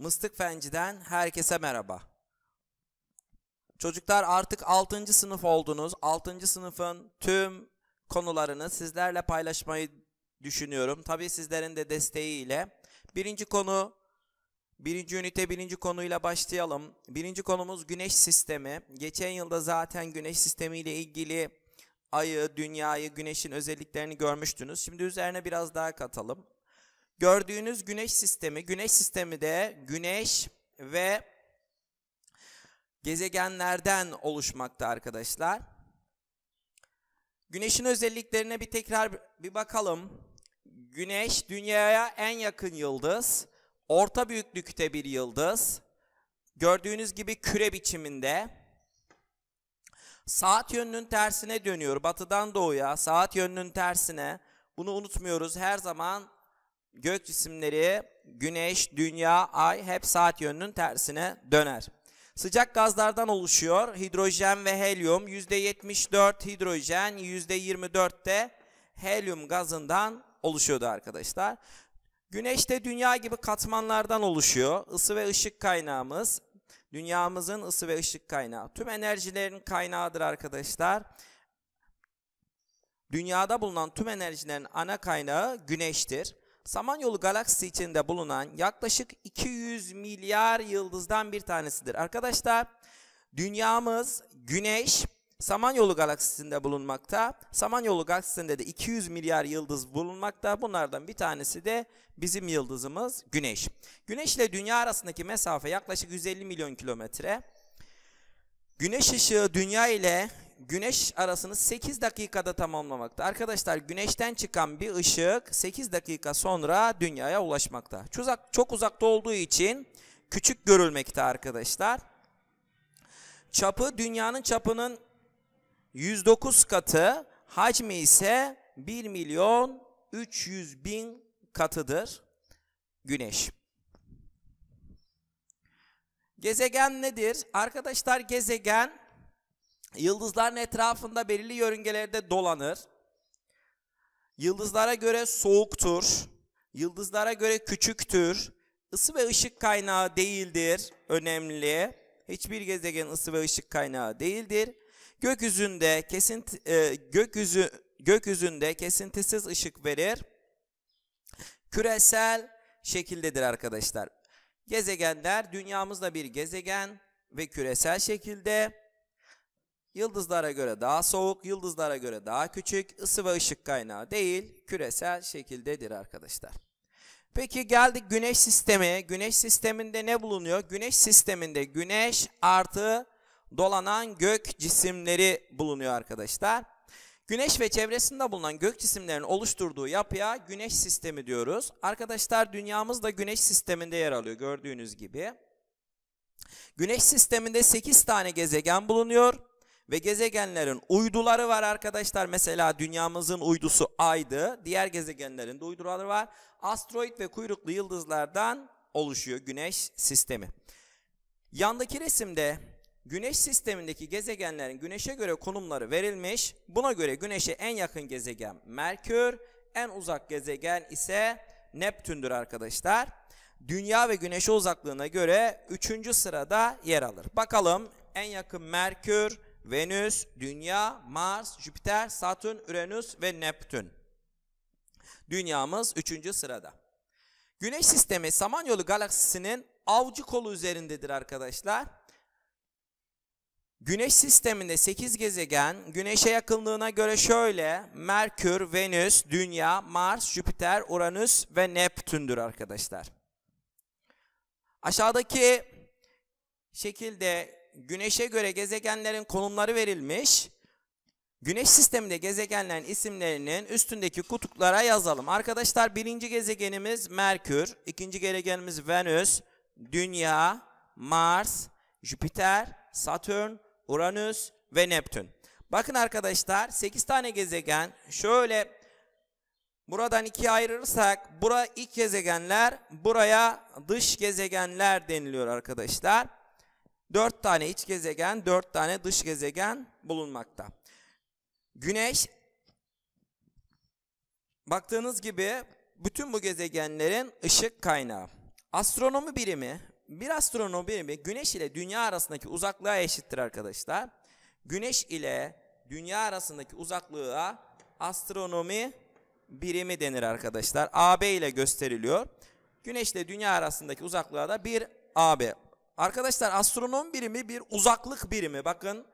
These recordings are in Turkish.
Mıstık Fenci'den herkese merhaba. Çocuklar artık 6. sınıf oldunuz. 6. sınıfın tüm konularını sizlerle paylaşmayı düşünüyorum. Tabii sizlerin de desteğiyle. Birinci konu, birinci ünite birinci konuyla başlayalım. Birinci konumuz güneş sistemi. Geçen yılda zaten güneş sistemi ile ilgili ayı, dünyayı, güneşin özelliklerini görmüştünüz. Şimdi üzerine biraz daha katalım. Gördüğünüz güneş sistemi, güneş sistemi de güneş ve gezegenlerden oluşmakta arkadaşlar. Güneşin özelliklerine bir tekrar bir bakalım. Güneş dünyaya en yakın yıldız. Orta büyüklükte bir yıldız. Gördüğünüz gibi küre biçiminde. Saat yönünün tersine dönüyor. Batıdan doğuya, saat yönünün tersine. Bunu unutmuyoruz. Her zaman gök cisimleri, güneş, dünya, ay hep saat yönünün tersine döner. Sıcak gazlardan oluşuyor. Hidrojen ve helyum %74 hidrojen, %24 de helyum gazından oluşuyordu arkadaşlar. Güneş de dünya gibi katmanlardan oluşuyor. Isı ve ışık kaynağımız. Dünyamızın ısı ve ışık kaynağı. Tüm enerjilerin kaynağıdır arkadaşlar. Dünyada bulunan tüm enerjilerin ana kaynağı güneştir. Samanyolu galaksisi içinde bulunan yaklaşık 200 milyar yıldızdan bir tanesidir. Arkadaşlar dünyamız, güneş Samanyolu galaksisinde bulunmakta. Samanyolu galaksisinde de 200 milyar yıldız bulunmakta. Bunlardan bir tanesi de bizim yıldızımız güneş. Güneş ile dünya arasındaki mesafe yaklaşık 150 milyon kilometre. Güneş ışığı dünya ile güneş arasını 8 dakikada tamamlamakta. Arkadaşlar güneşten çıkan bir ışık 8 dakika sonra dünyaya ulaşmakta. Çok, uzak, çok uzakta olduğu için küçük görülmekte arkadaşlar. Çapı dünyanın çapının 109 katı, hacmi ise 1 milyon 300 bin katıdır güneş. Gezegen nedir? Arkadaşlar gezegen Yıldızların etrafında belirli yörüngelerde dolanır. Yıldızlara göre soğuktur. Yıldızlara göre küçüktür. Isı ve ışık kaynağı değildir. Önemli. Hiçbir gezegen ısı ve ışık kaynağı değildir. Gökyüzünde kesinti, e, gökyüzü gökyüzünde kesintisiz ışık verir. Küresel şekildedir arkadaşlar. Gezegenler dünyamızda bir gezegen ve küresel şekilde Yıldızlara göre daha soğuk, yıldızlara göre daha küçük, ısı ve ışık kaynağı değil, küresel şekildedir arkadaşlar. Peki geldik güneş sistemi. Güneş sisteminde ne bulunuyor? Güneş sisteminde güneş artı dolanan gök cisimleri bulunuyor arkadaşlar. Güneş ve çevresinde bulunan gök cisimlerinin oluşturduğu yapıya güneş sistemi diyoruz. Arkadaşlar dünyamız da güneş sisteminde yer alıyor gördüğünüz gibi. Güneş sisteminde 8 tane gezegen bulunuyor ve gezegenlerin uyduları var arkadaşlar. Mesela dünyamızın uydusu Ay'dı. Diğer gezegenlerin de uyduları var. Asteroid ve kuyruklu yıldızlardan oluşuyor güneş sistemi. Yandaki resimde güneş sistemindeki gezegenlerin güneşe göre konumları verilmiş. Buna göre güneşe en yakın gezegen Merkür, en uzak gezegen ise Neptün'dür arkadaşlar. Dünya ve güneşe uzaklığına göre 3. sırada yer alır. Bakalım en yakın Merkür, Venüs, Dünya, Mars, Jüpiter, Satürn, Uranüs ve Neptün. Dünyamız 3. sırada. Güneş sistemi Samanyolu galaksisinin avcı kolu üzerindedir arkadaşlar. Güneş sisteminde 8 gezegen güneşe yakınlığına göre şöyle Merkür, Venüs, Dünya, Mars, Jüpiter, Uranüs ve Neptün'dür arkadaşlar. Aşağıdaki şekilde güneşe göre gezegenlerin konumları verilmiş. Güneş sisteminde gezegenlerin isimlerinin üstündeki kutuklara yazalım. Arkadaşlar birinci gezegenimiz Merkür, ikinci gezegenimiz Venüs, Dünya, Mars, Jüpiter, Satürn, Uranüs ve Neptün. Bakın arkadaşlar 8 tane gezegen şöyle buradan ikiye ayırırsak bura iç gezegenler buraya dış gezegenler deniliyor arkadaşlar. 4 tane iç gezegen, 4 tane dış gezegen bulunmakta. Güneş baktığınız gibi bütün bu gezegenlerin ışık kaynağı. Astronomi birimi, bir astronomi birimi Güneş ile Dünya arasındaki uzaklığa eşittir arkadaşlar. Güneş ile Dünya arasındaki uzaklığa astronomi birimi denir arkadaşlar. AB ile gösteriliyor. Güneş ile Dünya arasındaki uzaklığa da bir AB. Arkadaşlar astronom birimi bir uzaklık birimi. Bakın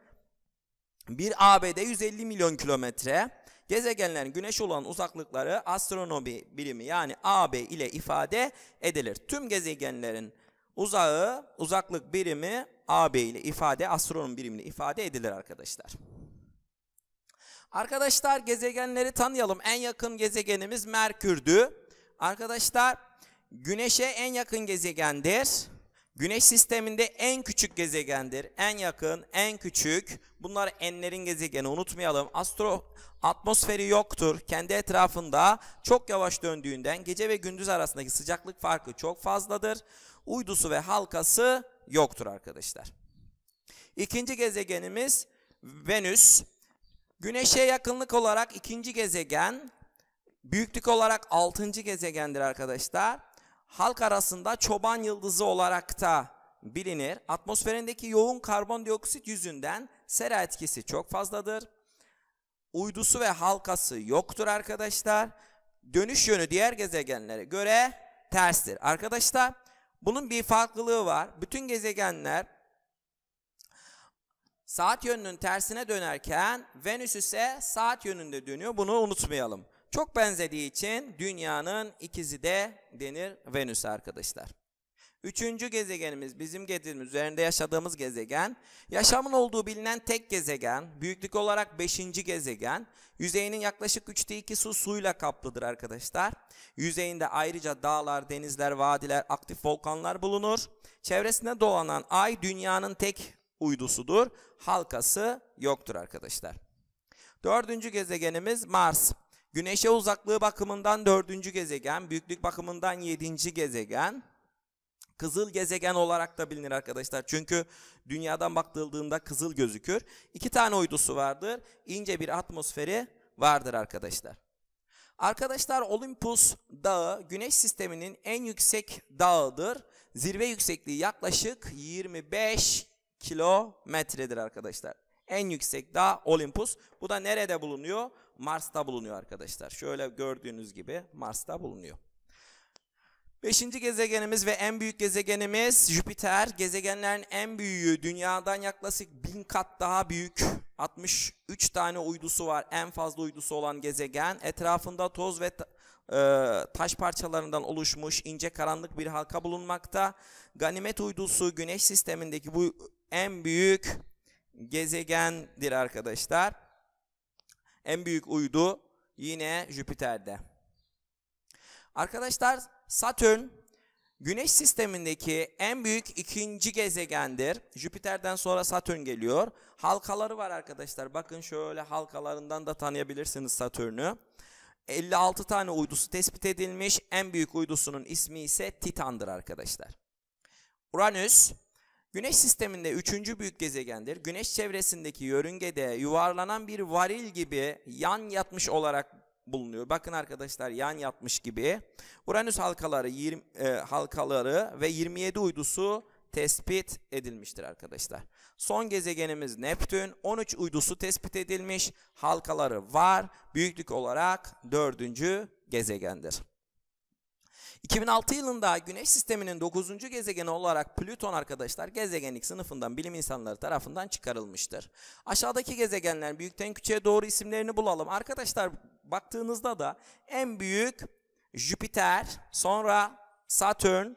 bir ABD 150 milyon kilometre. Gezegenlerin güneş olan uzaklıkları astronomi birimi yani AB ile ifade edilir. Tüm gezegenlerin uzağı uzaklık birimi AB ile ifade astronom birimini ifade edilir arkadaşlar. Arkadaşlar gezegenleri tanıyalım. En yakın gezegenimiz Merkür'dü. Arkadaşlar Güneş'e en yakın gezegendir. Güneş sisteminde en küçük gezegendir. En yakın, en küçük. Bunlar enlerin gezegeni unutmayalım. Astro atmosferi yoktur. Kendi etrafında çok yavaş döndüğünden gece ve gündüz arasındaki sıcaklık farkı çok fazladır. Uydusu ve halkası yoktur arkadaşlar. İkinci gezegenimiz Venüs. Güneşe yakınlık olarak ikinci gezegen, büyüklük olarak altıncı gezegendir arkadaşlar halk arasında çoban yıldızı olarak da bilinir. Atmosferindeki yoğun karbondioksit yüzünden sera etkisi çok fazladır. Uydusu ve halkası yoktur arkadaşlar. Dönüş yönü diğer gezegenlere göre terstir. Arkadaşlar bunun bir farklılığı var. Bütün gezegenler saat yönünün tersine dönerken Venüs ise saat yönünde dönüyor. Bunu unutmayalım. Çok benzediği için dünyanın ikizi de denir Venüs arkadaşlar. Üçüncü gezegenimiz bizim gezegenimiz üzerinde yaşadığımız gezegen. Yaşamın olduğu bilinen tek gezegen. Büyüklük olarak beşinci gezegen. Yüzeyinin yaklaşık üçte iki su suyla kaplıdır arkadaşlar. Yüzeyinde ayrıca dağlar, denizler, vadiler, aktif volkanlar bulunur. Çevresinde dolanan ay dünyanın tek uydusudur. Halkası yoktur arkadaşlar. Dördüncü gezegenimiz Mars. Güneşe uzaklığı bakımından dördüncü gezegen, büyüklük bakımından yedinci gezegen. Kızıl gezegen olarak da bilinir arkadaşlar. Çünkü dünyadan bakıldığında kızıl gözükür. İki tane uydusu vardır. İnce bir atmosferi vardır arkadaşlar. Arkadaşlar Olympus Dağı Güneş sisteminin en yüksek dağıdır. Zirve yüksekliği yaklaşık 25 kilometredir arkadaşlar. En yüksek dağ Olympus. Bu da nerede bulunuyor? Mars'ta bulunuyor arkadaşlar. Şöyle gördüğünüz gibi Mars'ta bulunuyor. Beşinci gezegenimiz ve en büyük gezegenimiz Jüpiter. Gezegenlerin en büyüğü dünyadan yaklaşık bin kat daha büyük. 63 tane uydusu var en fazla uydusu olan gezegen. Etrafında toz ve e, taş parçalarından oluşmuş ince karanlık bir halka bulunmakta. Ganimet uydusu güneş sistemindeki bu en büyük gezegendir arkadaşlar. En büyük uydu yine Jüpiter'de. Arkadaşlar Satürn Güneş sistemindeki en büyük ikinci gezegendir. Jüpiter'den sonra Satürn geliyor. Halkaları var arkadaşlar. Bakın şöyle halkalarından da tanıyabilirsiniz Satürn'ü. 56 tane uydusu tespit edilmiş. En büyük uydusunun ismi ise Titan'dır arkadaşlar. Uranüs Güneş sisteminde üçüncü büyük gezegendir. Güneş çevresindeki yörüngede yuvarlanan bir varil gibi yan yatmış olarak bulunuyor. Bakın arkadaşlar yan yatmış gibi. Uranüs halkaları 20, e, halkaları ve 27 uydusu tespit edilmiştir arkadaşlar. Son gezegenimiz Neptün. 13 uydusu tespit edilmiş. Halkaları var. Büyüklük olarak dördüncü gezegendir. 2006 yılında Güneş sisteminin 9. gezegeni olarak Plüton arkadaşlar gezegenlik sınıfından bilim insanları tarafından çıkarılmıştır. Aşağıdaki gezegenler büyükten küçüğe doğru isimlerini bulalım. Arkadaşlar baktığınızda da en büyük Jüpiter, sonra Satürn,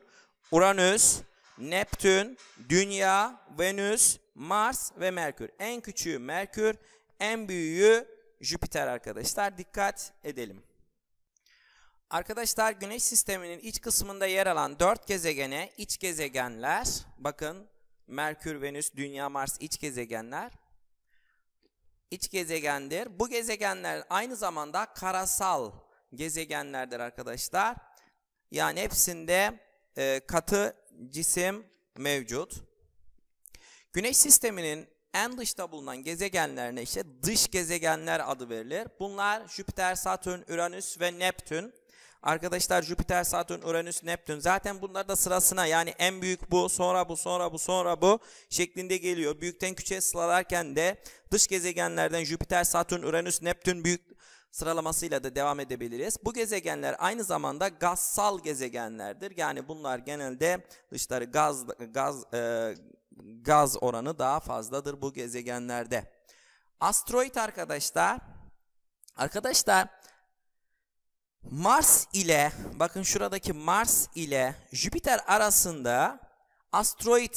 Uranüs, Neptün, Dünya, Venüs, Mars ve Merkür. En küçüğü Merkür, en büyüğü Jüpiter arkadaşlar. Dikkat edelim. Arkadaşlar güneş sisteminin iç kısmında yer alan 4 gezegene iç gezegenler bakın Merkür, Venüs, Dünya, Mars iç gezegenler iç gezegendir. Bu gezegenler aynı zamanda karasal gezegenlerdir arkadaşlar. Yani hepsinde e, katı cisim mevcut. Güneş sisteminin en dışta bulunan gezegenlerine işte dış gezegenler adı verilir. Bunlar Jüpiter, Satürn, Uranüs ve Neptün. Arkadaşlar Jüpiter, Satürn, Uranüs, Neptün zaten bunlar da sırasına yani en büyük bu, sonra bu, sonra bu, sonra bu şeklinde geliyor. Büyükten küçüğe sıralarken de dış gezegenlerden Jüpiter, Satürn, Uranüs, Neptün büyük sıralamasıyla da devam edebiliriz. Bu gezegenler aynı zamanda gazsal gezegenlerdir. Yani bunlar genelde dışları gaz gaz e, gaz oranı daha fazladır bu gezegenlerde. Asteroid arkadaşlar Arkadaşlar Mars ile bakın şuradaki Mars ile Jüpiter arasında asteroid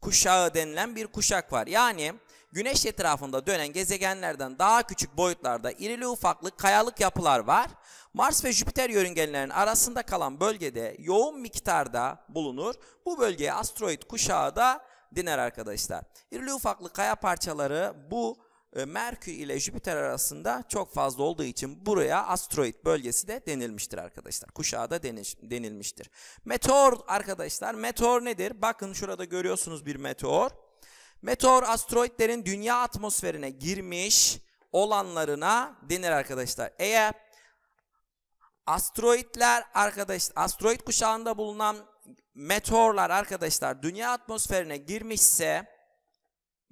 kuşağı denilen bir kuşak var. Yani Güneş etrafında dönen gezegenlerden daha küçük boyutlarda irili ufaklı kayalık yapılar var. Mars ve Jüpiter yörüngelerinin arasında kalan bölgede yoğun miktarda bulunur. Bu bölgeye asteroid kuşağı da dener arkadaşlar. İrili ufaklı kaya parçaları bu e, Merkür ile Jüpiter arasında çok fazla olduğu için buraya asteroid bölgesi de denilmiştir arkadaşlar. Kuşağı da denilmiştir. Meteor arkadaşlar meteor nedir? Bakın şurada görüyorsunuz bir meteor. Meteor asteroidlerin dünya atmosferine girmiş olanlarına denir arkadaşlar. Eğer asteroidler arkadaş asteroid kuşağında bulunan meteorlar arkadaşlar dünya atmosferine girmişse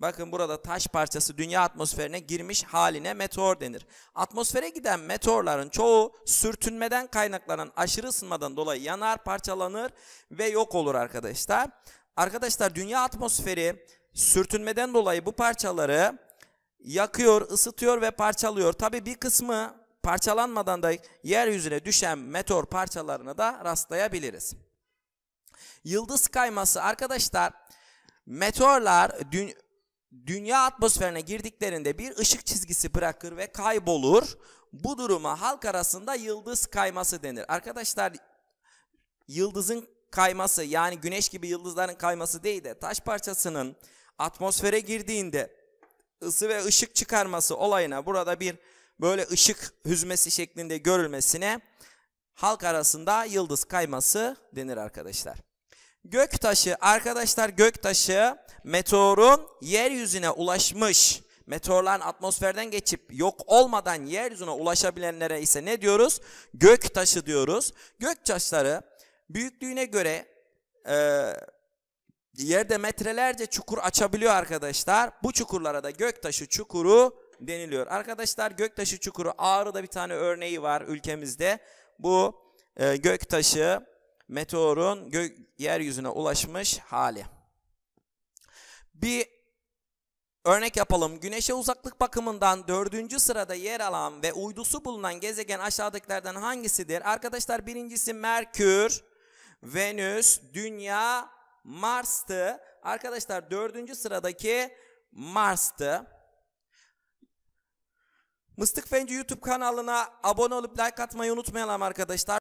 Bakın burada taş parçası dünya atmosferine girmiş haline meteor denir. Atmosfere giden meteorların çoğu sürtünmeden kaynaklanan aşırı ısınmadan dolayı yanar, parçalanır ve yok olur arkadaşlar. Arkadaşlar dünya atmosferi sürtünmeden dolayı bu parçaları yakıyor, ısıtıyor ve parçalıyor. Tabi bir kısmı parçalanmadan da yeryüzüne düşen meteor parçalarına da rastlayabiliriz. Yıldız kayması arkadaşlar meteorlar dünya atmosferine girdiklerinde bir ışık çizgisi bırakır ve kaybolur. Bu duruma halk arasında yıldız kayması denir. Arkadaşlar yıldızın kayması yani güneş gibi yıldızların kayması değil de taş parçasının atmosfere girdiğinde ısı ve ışık çıkarması olayına burada bir böyle ışık hüzmesi şeklinde görülmesine halk arasında yıldız kayması denir arkadaşlar. Gök taşı arkadaşlar gök göktaşı meteorun yeryüzüne ulaşmış meteorların atmosferden geçip yok olmadan yeryüzüne ulaşabilenlere ise ne diyoruz? Gök taşı diyoruz. Gök taşları büyüklüğüne göre e, yerde metrelerce çukur açabiliyor arkadaşlar. Bu çukurlara da gök taşı çukuru deniliyor. Arkadaşlar gök taşı çukuru Ağrı'da bir tane örneği var ülkemizde. Bu e, gök taşı meteorun gök, yeryüzüne ulaşmış hali. Bir örnek yapalım. Güneşe uzaklık bakımından dördüncü sırada yer alan ve uydusu bulunan gezegen aşağıdakilerden hangisidir? Arkadaşlar birincisi Merkür, Venüs, Dünya, Mars'tı. Arkadaşlar dördüncü sıradaki Mars'tı. Mıstık Fenci YouTube kanalına abone olup like atmayı unutmayalım arkadaşlar.